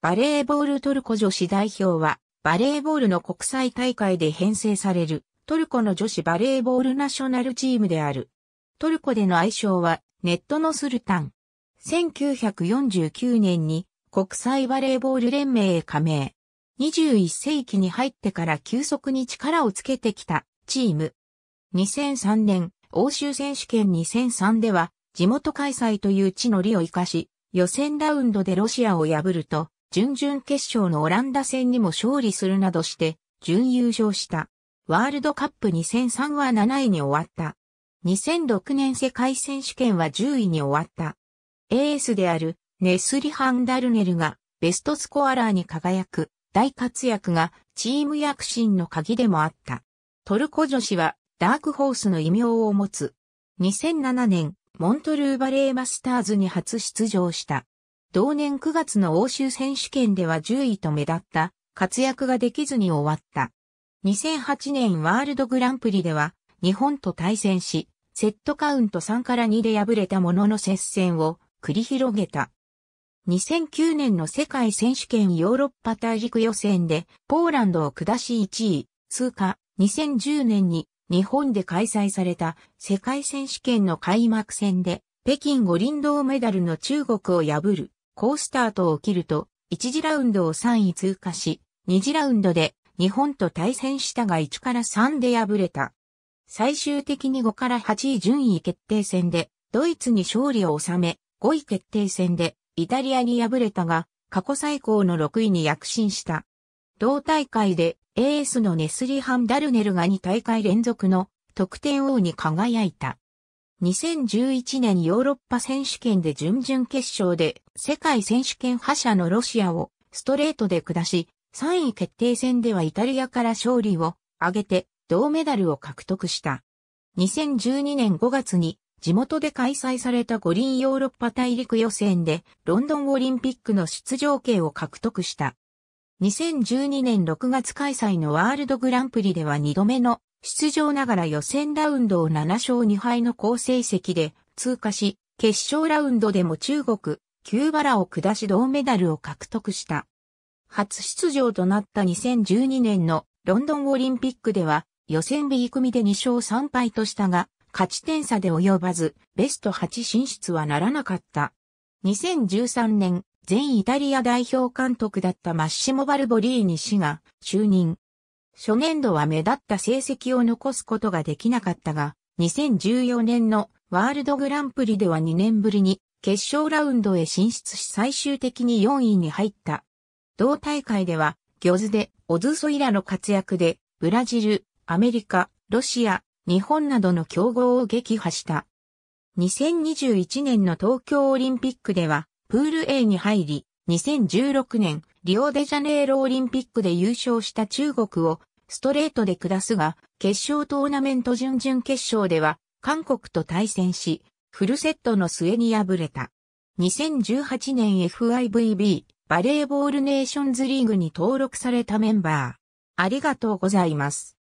バレーボールトルコ女子代表は、バレーボールの国際大会で編成される、トルコの女子バレーボールナショナルチームである。トルコでの愛称は、ネットのスルタン。1949年に国際バレーボール連盟へ加盟。21世紀に入ってから急速に力をつけてきたチーム。2003年、欧州選手権2003では、地元開催という地の利を生かし、予選ラウンドでロシアを破ると、準々決勝のオランダ戦にも勝利するなどして、準優勝した。ワールドカップ2003は7位に終わった。2006年世界選手権は10位に終わった。エースであるネスリ・ハンダルネルがベストスコアラーに輝く大活躍がチーム躍進の鍵でもあった。トルコ女子はダークホースの異名を持つ。2007年モントルーバレーマスターズに初出場した。同年9月の欧州選手権では10位と目立った活躍ができずに終わった。2008年ワールドグランプリでは日本と対戦し、セットカウント3から2で敗れたものの接戦を繰り広げた。2009年の世界選手権ヨーロッパ大陸予選でポーランドを下し1位通過。2010年に日本で開催された世界選手権の開幕戦で北京五輪銅メダルの中国を破る好スタートを切ると、1次ラウンドを3位通過し、2次ラウンドで日本と対戦したが1から3で敗れた。最終的に5から8位順位決定戦で、ドイツに勝利を収め、5位決定戦で、イタリアに敗れたが、過去最高の6位に躍進した。同大会で、エースのネスリハン・ダルネルが2大会連続の得点王に輝いた。2011年ヨーロッパ選手権で準々決勝で世界選手権覇者のロシアをストレートで下し、3位決定戦ではイタリアから勝利を挙げて銅メダルを獲得した。2012年5月に地元で開催された五輪ヨーロッパ大陸予選でロンドンオリンピックの出場権を獲得した。2012年6月開催のワールドグランプリでは2度目の出場ながら予選ラウンドを7勝2敗の好成績で通過し、決勝ラウンドでも中国、キューバラを下し銅メダルを獲得した。初出場となった2012年のロンドンオリンピックでは予選 B 組で2勝3敗としたが、勝ち点差で及ばず、ベスト8進出はならなかった。2013年、前イタリア代表監督だったマッシモ・バルボリーニ氏が就任。初年度は目立った成績を残すことができなかったが、2014年のワールドグランプリでは2年ぶりに決勝ラウンドへ進出し最終的に4位に入った。同大会では、ギョズで、オズソイラの活躍で、ブラジル、アメリカ、ロシア、日本などの競合を撃破した。2021年の東京オリンピックでは、プール A に入り、2016年、リオデジャネイロオリンピックで優勝した中国をストレートで下すが、決勝トーナメント準々決勝では、韓国と対戦し、フルセットの末に敗れた。2018年 FIVB バレーボールネーションズリーグに登録されたメンバー。ありがとうございます。